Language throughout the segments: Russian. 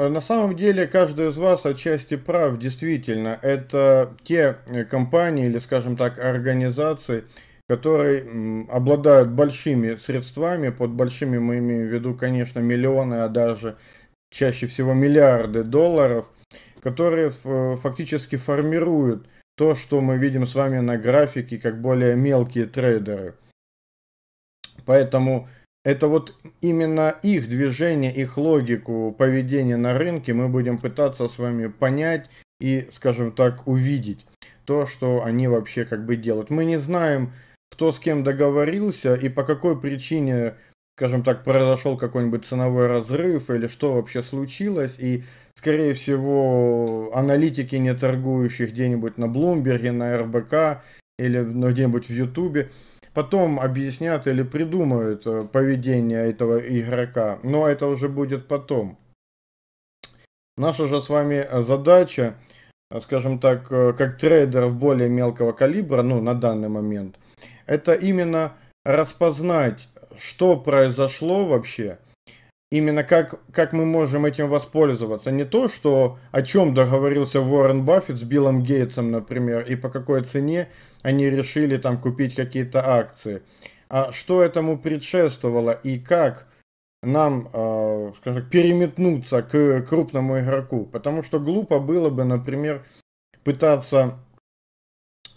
А, на самом деле каждый из вас отчасти прав, действительно. Это те э, компании или, скажем так, организации, которые обладают большими средствами, под большими мы имеем в виду, конечно, миллионы, а даже чаще всего миллиарды долларов, которые э, фактически формируют то, что мы видим с вами на графике, как более мелкие трейдеры. Поэтому это вот именно их движение, их логику поведения на рынке мы будем пытаться с вами понять и, скажем так, увидеть то, что они вообще как бы делают. Мы не знаем, кто с кем договорился и по какой причине, скажем так, произошел какой-нибудь ценовой разрыв или что вообще случилось. И, скорее всего, аналитики, не торгующих где-нибудь на Блумберге, на РБК или ну, где-нибудь в Ютубе, потом объяснят или придумают э, поведение этого игрока, но это уже будет потом. Наша же с вами э, задача, э, скажем так, как трейдеров более мелкого калибра, ну, на данный момент, это именно распознать, что произошло вообще – именно как, как мы можем этим воспользоваться. Не то, что о чем договорился Уоррен Баффет с Биллом Гейтсом, например, и по какой цене они решили там купить какие-то акции, а что этому предшествовало и как нам, э, скажем так, переметнуться к крупному игроку. Потому что глупо было бы, например, пытаться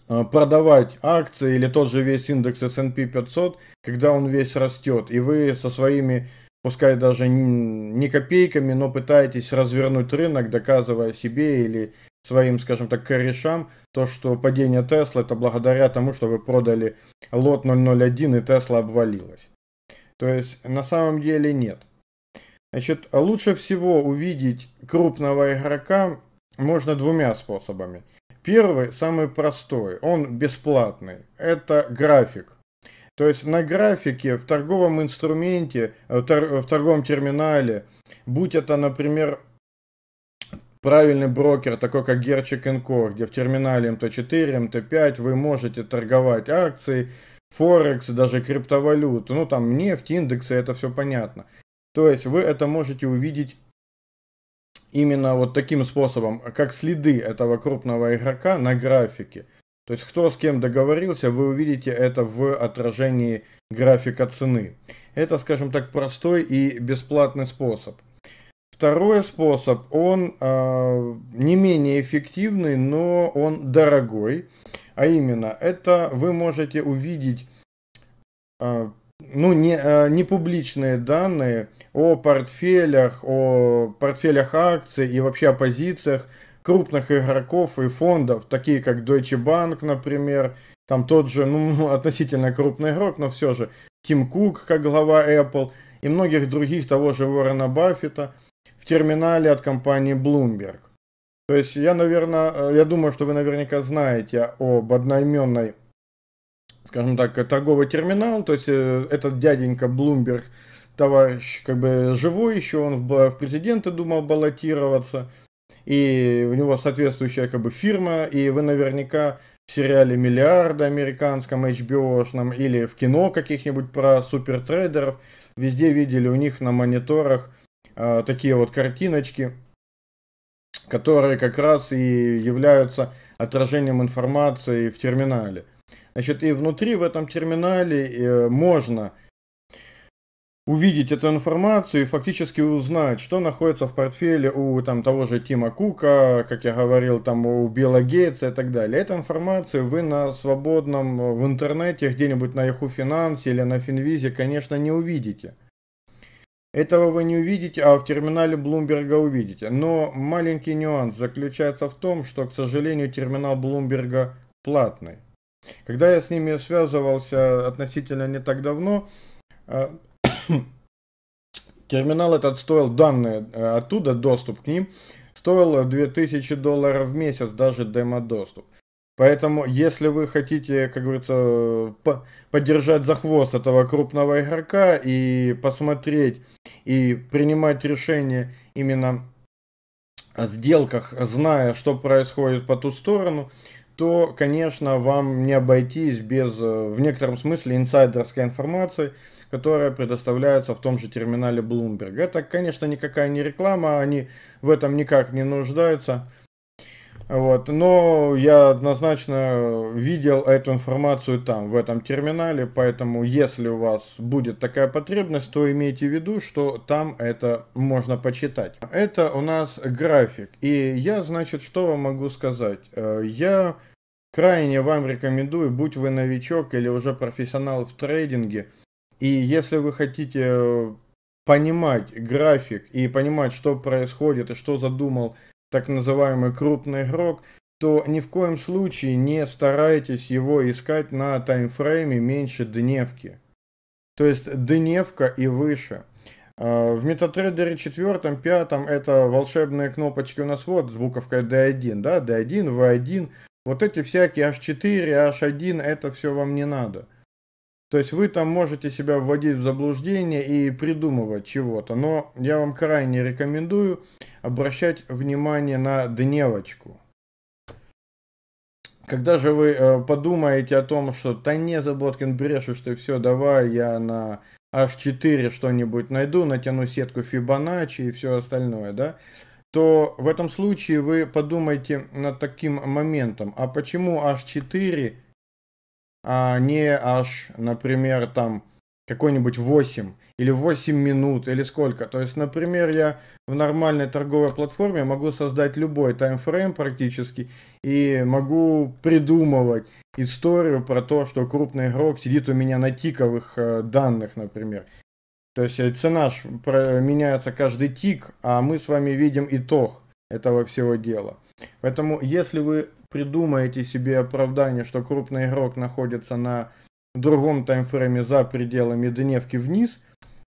э, продавать акции или тот же весь индекс S&P 500, когда он весь растет, и вы со своими пускай даже не копейками, но пытаетесь развернуть рынок, доказывая себе или своим, скажем так, корешам, то, что падение Тесла это благодаря тому, что вы продали лот 001 и Тесла обвалилась. То есть на самом деле нет. Значит, лучше всего увидеть крупного игрока можно двумя способами. Первый, самый простой, он бесплатный. Это график. То есть на графике, в торговом инструменте, э, э, в, торговом терминале, будь это, например, правильный брокер, такой как Gerchik Co., где в терминале МТ4, МТ5 вы можете торговать акции, Форекс, даже криптовалюту, ну там нефть, индексы, это все понятно. То есть вы это можете увидеть именно вот таким способом, как следы этого крупного игрока на графике. То есть кто с кем договорился, вы увидите это в отражении графика цены. Это, скажем так, простой и бесплатный способ. Второй способ, он э, не менее эффективный, но он дорогой. А именно, это вы можете увидеть э, ну, не, э, не публичные данные о портфелях, о портфелях акций и вообще о позициях крупных игроков и фондов, такие как Deutsche Bank, например, там тот же, ну, относительно крупный игрок, но все же, Тим Кук, как глава Apple, и многих других, того же Уоррена Баффета, в терминале от компании Bloomberg. То есть я, наверное, э, я думаю, что вы наверняка знаете об одноименной, скажем так, торговый терминал. То есть э, этот дяденька Bloomberg, товарищ, как бы живой еще, он в президенты думал баллотироваться и у него соответствующая как бы фирма, и вы наверняка в сериале «Миллиарды» американском, HBO-шном, или в кино каких-нибудь про супертрейдеров, везде видели у них на мониторах э, такие вот картиночки, которые как раз и являются отражением информации в терминале. Значит, и внутри в этом терминале э, можно увидеть эту информацию и фактически узнать, что находится в портфеле у там, того же Тима Кука, как я говорил, там, у Билла Гейтса и так далее. Эту информацию вы на свободном, э, в интернете, где-нибудь на Yahoo Finance или на Финвизе, конечно, не увидите. Этого вы не увидите, а в терминале Блумберга увидите. Но маленький нюанс заключается в том, что, к сожалению, терминал Блумберга платный. Когда я с ними связывался относительно не так давно, э, Терминал этот стоил данные э, оттуда, доступ к ним, стоил 2000 долларов в месяц, даже демо-доступ. Поэтому, если вы хотите, как говорится, по поддержать за хвост этого крупного игрока и посмотреть и принимать решение именно о сделках, зная, что происходит по ту сторону, то, конечно, вам не обойтись без, э, в некотором смысле, инсайдерской информации, которая предоставляется в том же терминале Bloomberg. Это, конечно, никакая не реклама, они в этом никак не нуждаются. Вот. Но я однозначно видел эту информацию там, в этом терминале, поэтому если у вас будет такая потребность, то имейте в виду, что там это можно почитать. Это у нас график. И я, значит, что вам могу сказать? Э, я Крайне вам рекомендую, будь вы новичок или уже профессионал в трейдинге, и если вы хотите э, понимать график и понимать, что происходит и что задумал так называемый крупный игрок, то ни в коем случае не старайтесь его искать на таймфрейме меньше дневки. То есть дневка и выше. Э, в MetaTrader 4, 5 это волшебные кнопочки у нас вот с буковкой D1, да, D1, V1, вот эти всякие H4, H1, это все вам не надо. То есть вы там можете себя вводить в заблуждение и придумывать чего-то, но я вам крайне рекомендую обращать внимание на дневочку. Когда же вы э, подумаете о том, что «Да не, Заботкин брешет, что все, давай я на H4 что-нибудь найду, натяну сетку Фибоначчи и все остальное», да, то в этом случае вы подумайте над таким моментом. А почему H4, а не H, например, там какой-нибудь 8 или 8 минут или сколько. То есть, например, я в нормальной торговой платформе могу создать любой таймфрейм практически и могу придумывать историю про то, что крупный игрок сидит у меня на тиковых э, данных, например. То есть э, цена меняется каждый тик, а мы с вами видим итог этого всего дела. Поэтому если вы придумаете себе оправдание, что крупный игрок находится на другом таймфрейме за пределами дневки вниз,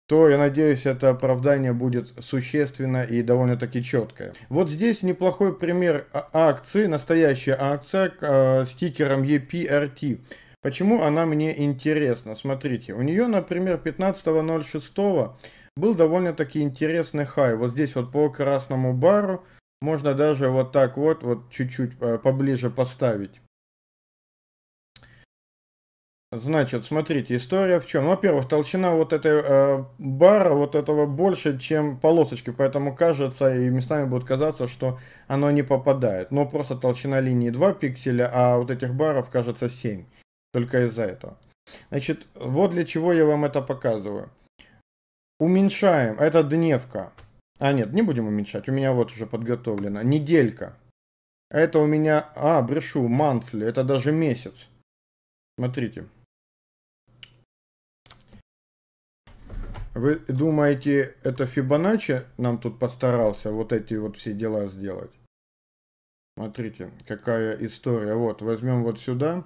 то я надеюсь, это оправдание будет существенно и довольно-таки четкое. Вот здесь неплохой пример а, акции, настоящая акция э, с тикером EPRT. Почему она мне интересна? Смотрите, у нее, например, 15.06 был довольно-таки интересный хай. Вот здесь вот по красному бару можно даже вот так вот, вот чуть-чуть э, поближе поставить. Значит, смотрите, история в чем. Во-первых, толщина вот этой э, бара, вот этого больше, чем полосочки, поэтому кажется и местами будет казаться, что оно не попадает. Но просто толщина линии 2 пикселя, а вот этих баров кажется 7. Только из-за этого. Значит, вот для чего я вам это показываю. Уменьшаем. Это дневка. А, нет, не будем уменьшать. У меня вот уже подготовлена Неделька. Это у меня... А, брешу. Мансли. Это даже месяц. Смотрите. Вы думаете, это Фибоначчи нам тут постарался вот эти вот все дела сделать? Смотрите, какая история. Вот, возьмем вот Сюда.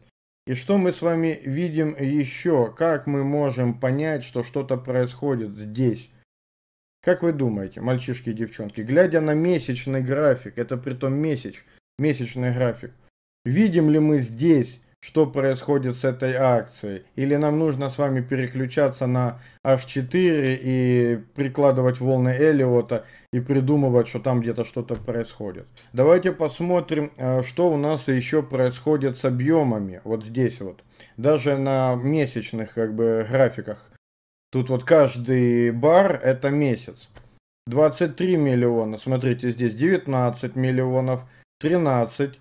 И что мы с вами видим еще? Как мы можем понять, что что-то происходит здесь? Как вы думаете, мальчишки и девчонки, глядя на месячный график, это при том месяч месячный график, видим ли мы здесь что происходит с этой акцией? Или нам нужно с вами переключаться на H4 и прикладывать волны Эллиота и придумывать, что там где-то что-то происходит? Давайте посмотрим, э, что у нас еще происходит с объемами. Вот здесь вот. Даже на месячных как бы графиках. Тут вот каждый бар это месяц. 23 миллиона, смотрите, здесь 19 миллионов, 13,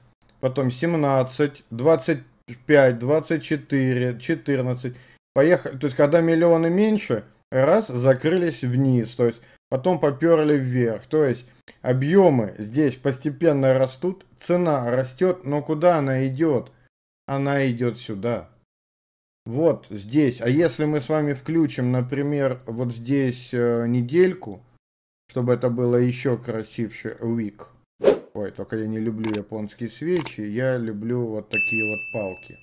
потом 17, 25, 5, 24, 14. Поехали. То есть, когда миллионы меньше, раз, закрылись вниз. То есть, потом поперли вверх. То есть, объемы здесь постепенно растут, цена растет, но куда она идет? Она идет сюда. Вот здесь. А если мы с вами включим, например, вот здесь э, недельку, чтобы это было еще красивше, week, Ой, только я не люблю японские свечи, я люблю вот такие вот палки.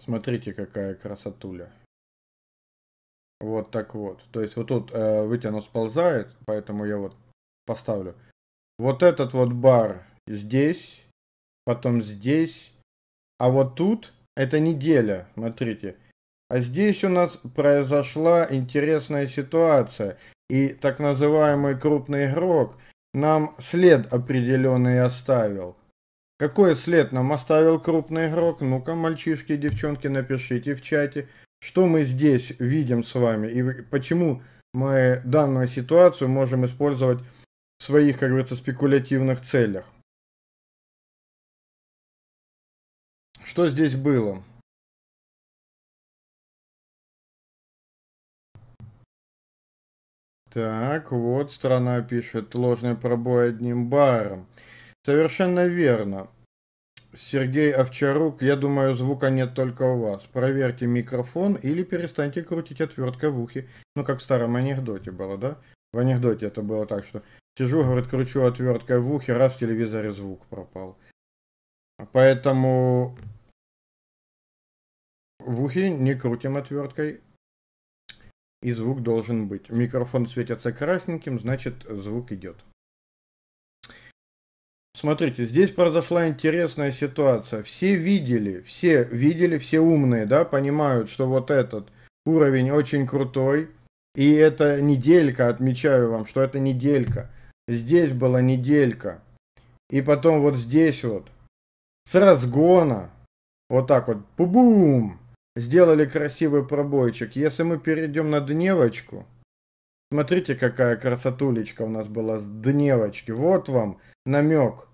Смотрите, какая красотуля. Вот так вот. То есть вот тут, э, видите, оно сползает, поэтому я вот поставлю. Вот этот вот бар здесь, потом здесь, а вот тут это неделя, смотрите. А здесь у нас произошла интересная ситуация. И так называемый крупный игрок – нам след определенный оставил. Какой след нам оставил крупный игрок? Ну-ка, мальчишки и девчонки, напишите в чате, что мы здесь видим с вами и почему мы данную ситуацию можем использовать в своих, как говорится, спекулятивных целях. Что здесь было? Так, вот страна пишет, ложный пробой одним баром. Совершенно верно. Сергей Овчарук, я думаю, звука нет только у вас. Проверьте микрофон или перестаньте крутить отверткой в ухе. Ну, как в старом анекдоте было, да? В анекдоте это было так, что сижу, говорит, кручу отверткой в ухе, раз в телевизоре звук пропал. Поэтому в ухе не крутим отверткой, и звук должен быть. Микрофон светится красненьким, значит звук идет. Смотрите, здесь произошла интересная ситуация. Все видели, все видели, все умные, да, понимают, что вот этот уровень очень крутой. И это неделька, отмечаю вам, что это неделька. Здесь была неделька. И потом вот здесь вот. С разгона. Вот так вот. Пу-бум! Сделали красивый пробойчик. Если мы перейдем на дневочку, смотрите, какая красотулечка у нас была с дневочки. Вот вам намек.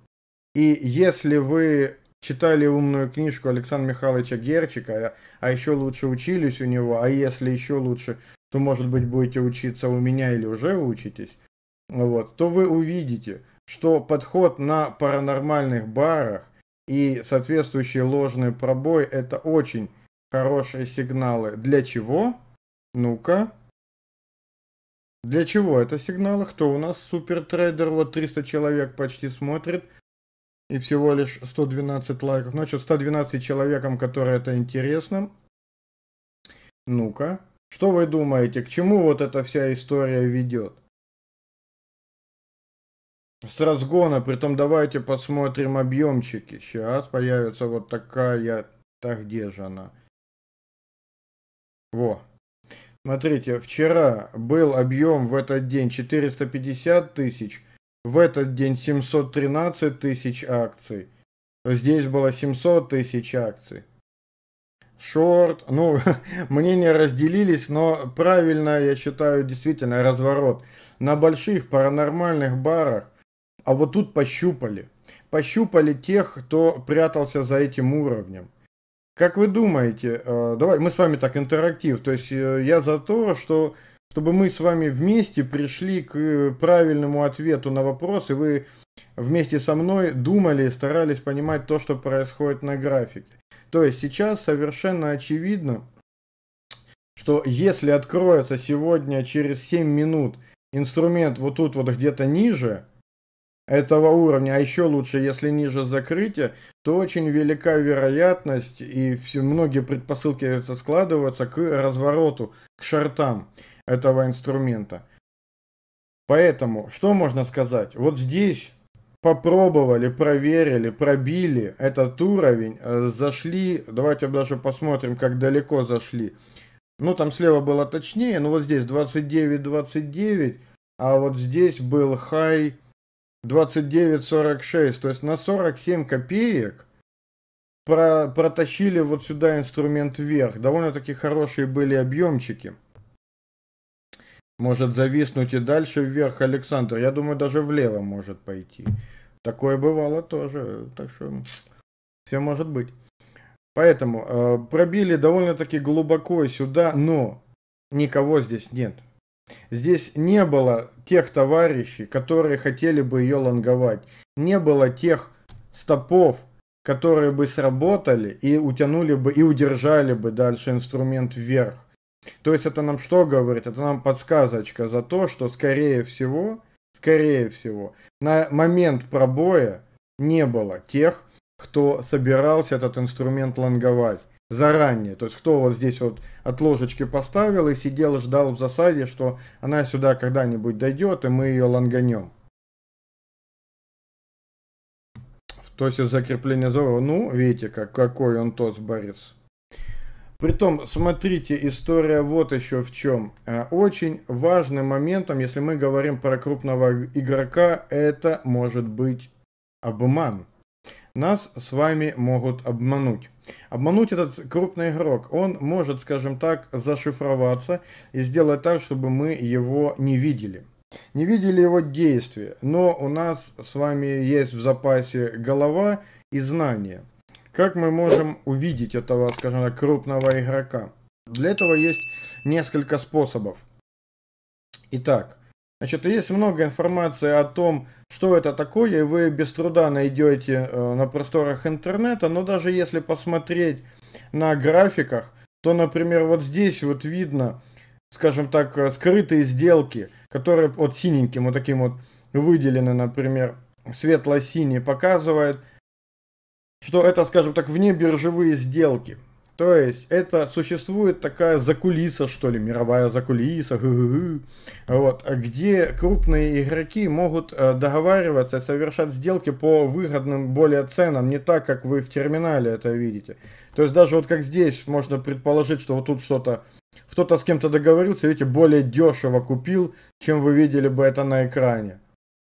И если вы читали умную книжку Александра Михайловича Герчика, а, а еще лучше учились у него, а если еще лучше, то, может быть, будете учиться у меня или уже учитесь, вот, то вы увидите, что подход на паранормальных барах и соответствующий ложный пробой – это очень Хорошие сигналы. Для чего? Ну-ка. Для чего это сигналы? Кто у нас супер трейдер Вот 300 человек почти смотрит. И всего лишь 112 лайков. Значит, 112 человеком которые это интересно. Ну-ка. Что вы думаете, к чему вот эта вся история ведет? С разгона, притом давайте посмотрим объемчики. Сейчас появится вот такая... Так, где же она? Во. Смотрите, вчера был объем в этот день 450 тысяч, в этот день 713 тысяч акций. Здесь было 700 тысяч акций. Шорт, ну, мнения разделились, но правильно, я считаю, действительно разворот. На больших паранормальных барах, а вот тут пощупали. Пощупали тех, кто прятался за этим уровнем. Как вы думаете, э, давай мы с вами так интерактив, то есть э, я за то, что чтобы мы с вами вместе пришли к э, правильному ответу на вопрос, и вы вместе со мной думали и старались понимать то, что происходит на графике. То есть сейчас совершенно очевидно, что если откроется сегодня через 7 минут инструмент вот тут вот где-то ниже, этого уровня, а еще лучше, если ниже закрытия, то очень велика вероятность и все, многие предпосылки складываются к развороту, к шортам этого инструмента. Поэтому, что можно сказать? Вот здесь попробовали, проверили, пробили этот уровень, э, зашли, давайте даже посмотрим, как далеко зашли. Ну, там слева было точнее, но вот здесь 29-29, а вот здесь был хай... High 29.46, то есть на 47 копеек про, протащили вот сюда инструмент вверх. Довольно-таки хорошие были объемчики. Может зависнуть и дальше вверх Александр. Я думаю, даже влево может пойти. Такое бывало тоже. Так что все может быть. Поэтому э, пробили довольно-таки глубоко сюда, но никого здесь нет. Здесь не было тех товарищей, которые хотели бы ее лонговать. Не было тех стопов, которые бы сработали и утянули бы, и удержали бы дальше инструмент вверх. То есть это нам что говорит? Это нам подсказочка за то, что скорее всего, скорее всего, на момент пробоя не было тех, кто собирался этот инструмент лонговать заранее. То есть кто вот здесь вот от ложечки поставил и сидел, ждал в засаде, что она сюда когда-нибудь дойдет, и мы ее ланганем. То есть закрепление Зоро, ну, видите, как, какой он тос, Борис. Притом, смотрите, история вот еще в чем. А, очень важным моментом, если мы говорим про крупного игрока, это может быть обман нас с вами могут обмануть. Обмануть этот крупный игрок, он может, скажем так, зашифроваться и сделать так, чтобы мы его не видели. Не видели его действия, но у нас с вами есть в запасе голова и знания. Как мы можем увидеть этого, скажем так, крупного игрока? Для этого есть несколько способов. Итак, Значит, есть много информации о том, что это такое, и вы без труда найдете э, на просторах интернета, но даже если посмотреть на графиках, то, например, вот здесь вот видно, скажем так, э, скрытые сделки, которые вот синеньким вот таким вот выделены, например, светло-синий показывает, что это, скажем так, вне биржевые сделки. То есть это существует такая закулиса, что ли, мировая закулиса, гу -гу вот, где крупные игроки могут э, договариваться и совершать сделки по выгодным более ценам, не так, как вы в терминале это видите. То есть даже вот как здесь можно предположить, что вот тут что-то, кто-то с кем-то договорился, видите, более дешево купил, чем вы видели бы это на экране.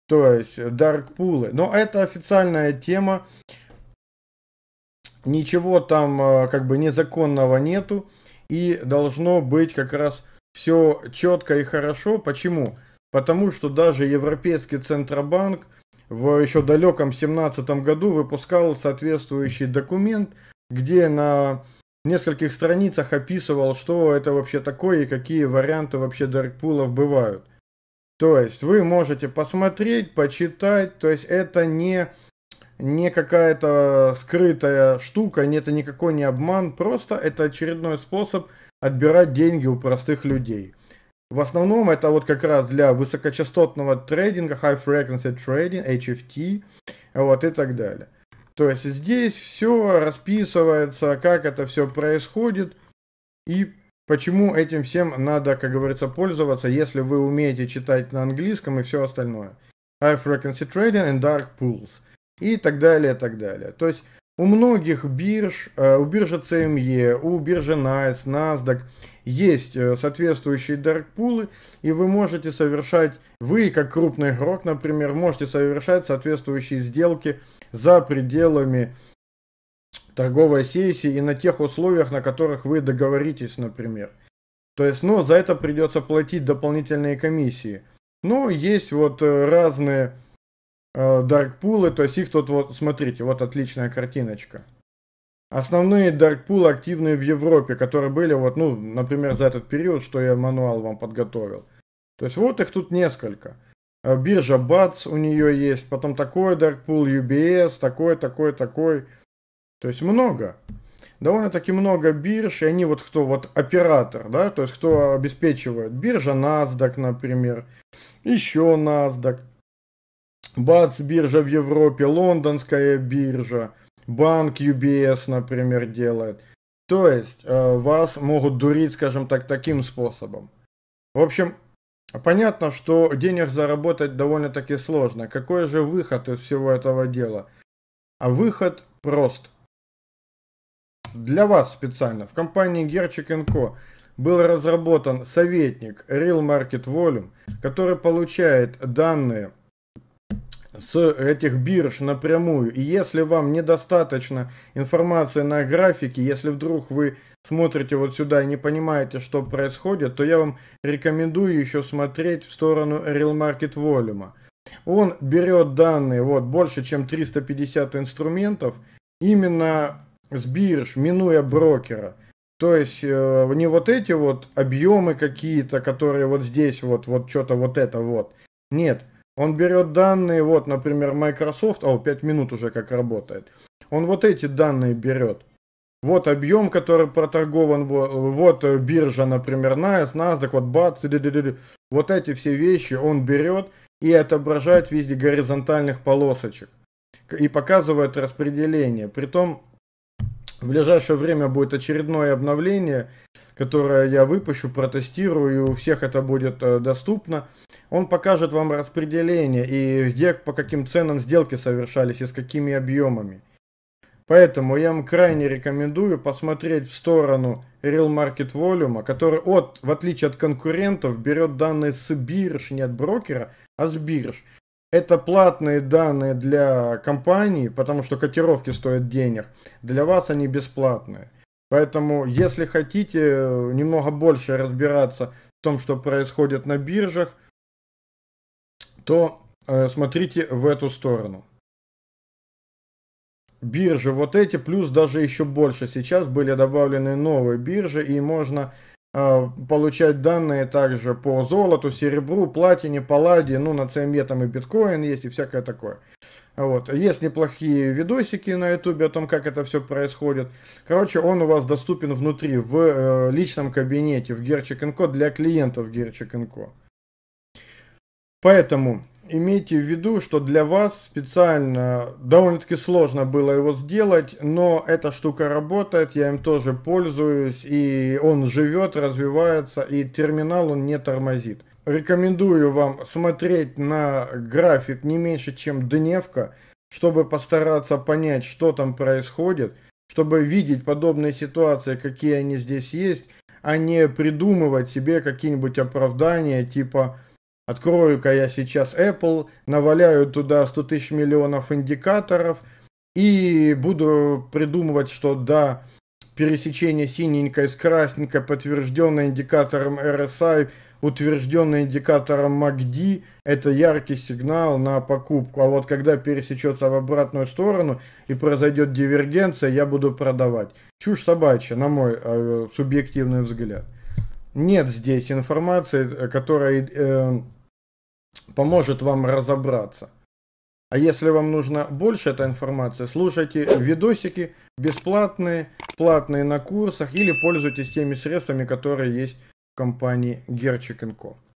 То есть даркпулы. Э, Но это официальная тема ничего там э, как бы незаконного нету и должно быть как раз все четко и хорошо. Почему? Потому что даже Европейский Центробанк в еще далеком 17 году выпускал соответствующий документ, где на нескольких страницах описывал, что это вообще такое и какие варианты вообще даркпулов бывают. То есть вы можете посмотреть, почитать, то есть это не не какая-то скрытая штука, не это никакой не обман, просто это очередной способ отбирать деньги у простых людей. В основном это вот как раз для высокочастотного трейдинга, high frequency trading, HFT, вот и так далее. То есть здесь все расписывается, как это все происходит и почему этим всем надо, как говорится, пользоваться, если вы умеете читать на английском и все остальное. High frequency trading and dark pools – и так далее, так далее. То есть у многих бирж, э, у биржи CME, у биржи NICE, NASDAQ есть э, соответствующие даркпулы, и вы можете совершать, вы как крупный игрок, например, можете совершать соответствующие сделки за пределами торговой сессии и на тех условиях, на которых вы договоритесь, например. То есть, но ну, за это придется платить дополнительные комиссии. Но есть вот э, разные даркпулы, то есть их тут вот, смотрите, вот отличная картиночка. Основные даркпулы активные в Европе, которые были вот, ну, например, за этот период, что я мануал вам подготовил. То есть вот их тут несколько. Э, биржа БАЦ у нее есть, потом такой даркпул, UBS, такой, такой, такой. То есть много. Довольно-таки много бирж, и они вот кто, вот оператор, да, то есть кто обеспечивает. Биржа NASDAQ, например, еще NASDAQ. Бац, биржа в Европе, лондонская биржа, банк UBS, например, делает. То есть э, вас могут дурить, скажем так, таким способом. В общем, понятно, что денег заработать довольно-таки сложно. Какой же выход из всего этого дела? А выход прост. Для вас специально в компании Gerchik Co. был разработан советник Real Market Volume, который получает данные с этих бирж напрямую. И если вам недостаточно информации на графике, если вдруг вы смотрите вот сюда и не понимаете, что происходит, то я вам рекомендую еще смотреть в сторону Real Market Volume. Он берет данные, вот, больше чем 350 инструментов, именно с бирж, минуя брокера. То есть э, не вот эти вот объемы какие-то, которые вот здесь вот, вот что-то вот это вот. Нет, он берет данные, вот, например, Microsoft, а, о, 5 минут уже как работает. Он вот эти данные берет. Вот объем, который проторгован вот э, биржа, например, NAS, NASDAQ, вот бат, вот эти все вещи он берет и отображает в виде горизонтальных полосочек и показывает распределение. Притом в ближайшее время будет очередное обновление, которое я выпущу, протестирую, у всех это будет э, доступно. Он покажет вам распределение и где по каким ценам сделки совершались и с какими объемами. Поэтому я вам крайне рекомендую посмотреть в сторону Real Market Volume, который от, в отличие от конкурентов берет данные с бирж, не от брокера, а с бирж. Это платные данные для компании, потому что котировки стоят денег. Для вас они бесплатные. Поэтому, если хотите э, немного больше разбираться в том, что происходит на биржах, то э, смотрите в эту сторону. Биржи вот эти, плюс даже еще больше. Сейчас были добавлены новые биржи, и можно э, получать данные также по золоту, серебру, платине, палладе, ну на CME там и биткоин есть и всякое такое. А вот. Есть неплохие видосики на ютубе о том, как это все происходит. Короче, он у вас доступен внутри, в э, личном кабинете, в Gerchik Co. для клиентов Gerchik Co. Поэтому имейте в виду, что для вас специально довольно-таки сложно было его сделать, но эта штука работает, я им тоже пользуюсь, и он живет, развивается, и терминал он не тормозит рекомендую вам смотреть на график не меньше, чем дневка, чтобы постараться понять, что там происходит, чтобы видеть подобные ситуации, какие они здесь есть, а не придумывать себе какие-нибудь оправдания, типа «открою-ка я сейчас Apple, наваляю туда 100 тысяч миллионов индикаторов и буду придумывать, что да, пересечение синенькой с красненькой, подтвержденное индикатором RSI – утвержденный индикатором МАКДИ, это яркий сигнал на покупку. А вот когда пересечется в обратную сторону и произойдет дивергенция, я буду продавать. Чушь собачья, на мой э, субъективный взгляд. Нет здесь информации, э, которая э, поможет вам разобраться. А если вам нужна больше эта информация, слушайте видосики бесплатные, платные на курсах или пользуйтесь теми средствами, которые есть компании Gerchik Co.